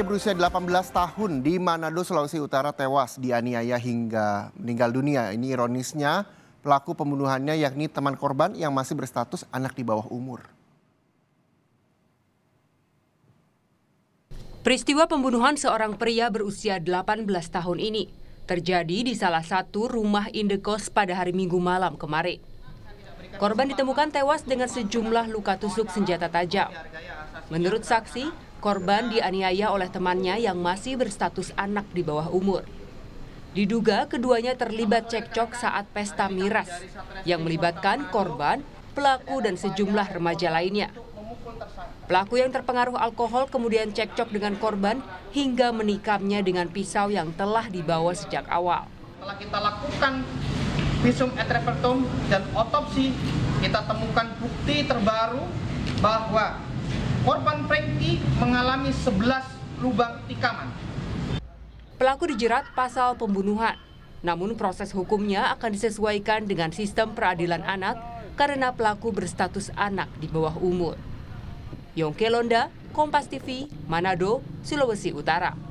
Pria berusia 18 tahun di Manado, Sulawesi Utara tewas dianiaya hingga meninggal dunia. Ini ironisnya pelaku pembunuhannya yakni teman korban yang masih berstatus anak di bawah umur. Peristiwa pembunuhan seorang pria berusia 18 tahun ini terjadi di salah satu rumah indekos pada hari Minggu malam kemarin. Korban ditemukan tewas dengan sejumlah luka tusuk senjata tajam. Menurut saksi, Korban dianiaya oleh temannya yang masih berstatus anak di bawah umur. Diduga keduanya terlibat cekcok saat pesta miras yang melibatkan korban, pelaku, dan sejumlah remaja lainnya. Pelaku yang terpengaruh alkohol kemudian cekcok dengan korban hingga menikamnya dengan pisau yang telah dibawa sejak awal. Setelah kita lakukan visum et repertum dan otopsi, kita temukan bukti terbaru bahwa Korban Frankie mengalami 11 lubang tikaman. Pelaku dijerat pasal pembunuhan. Namun proses hukumnya akan disesuaikan dengan sistem peradilan anak karena pelaku berstatus anak di bawah umur. Yongke Londa, Kompas TV, Manado, Sulawesi Utara.